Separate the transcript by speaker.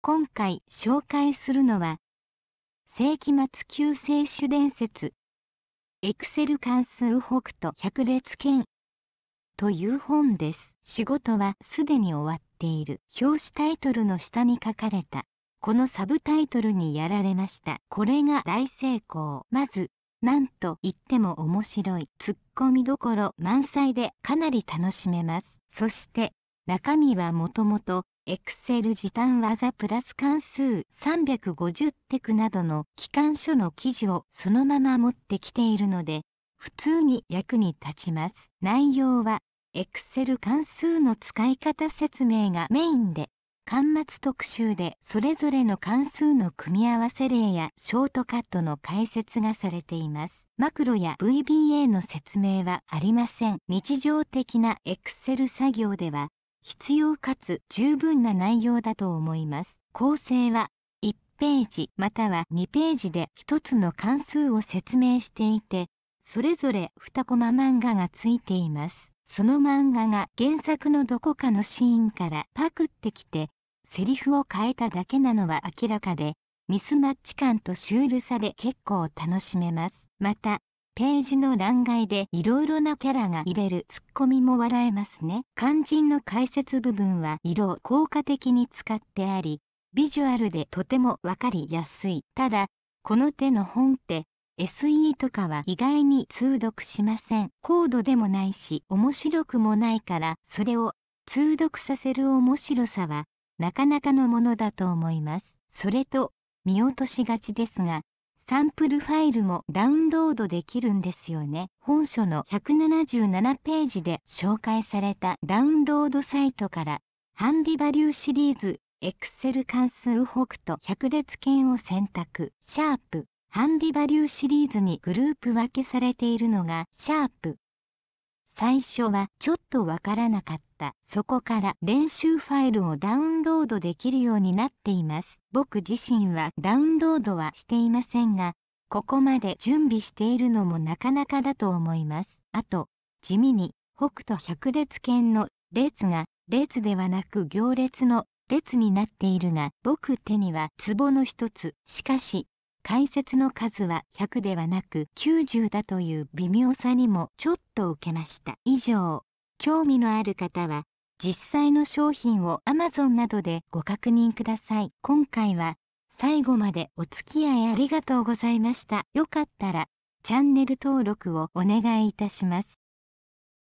Speaker 1: 今回紹介するのは世紀末救世主伝説エクセル関数北斗百列剣」という本です仕事はすでに終わっている表紙タイトルの下に書かれたこのサブタイトルにやられましたこれが大成功まずなんと言っても面白いツッコミどころ満載でかなり楽しめますそして中身はもともと Excel 時短技プラス関数350テクなどの機関書の記事をそのまま持ってきているので、普通に役に立ちます。内容は Excel 関数の使い方説明がメインで、端末特集でそれぞれの関数の組み合わせ例やショートカットの解説がされています。マクロや VBA の説明はありません。日常的な Excel 作業では必要かつ十分な内容だと思います。構成は1ページまたは2ページで1つの関数を説明していて、それぞれ2コマ漫画がついています。その漫画が原作のどこかのシーンからパクってきて、セリフを変えただけなのは明らかで、ミスマッチ感とシュールさで結構楽しめます。また、ページの欄外でいろいろなキャラが入れるツッコミも笑えますね。肝心の解説部分は色を効果的に使ってあり、ビジュアルでとてもわかりやすい。ただ、この手の本って SE とかは意外に通読しません。高度でもないし面白くもないから、それを通読させる面白さはなかなかのものだと思います。それと、見落としがちですが、サンプルファイルもダウンロードできるんですよね。本書の177ページで紹介されたダウンロードサイトからハンディバリューシリーズエクセル関数北0百列圏を選択、シャープ、ハンディバリューシリーズにグループ分けされているのが、シャープ、最初はちょっとわからなかった。そこから練習ファイルをダウンロードできるようになっています。僕自身はダウンロードはしていませんが、ここまで準備しているのもなかなかだと思います。あと、地味に北斗百列犬の列が列ではなく行列の列になっているが僕手には壺の一つしかし解説の数は100ではなく90だという微妙さにもちょっと受けました以上興味のある方は実際の商品を Amazon などでご確認ください今回は最後までお付き合いありがとうございましたよかったらチャンネル登録をお願いいたします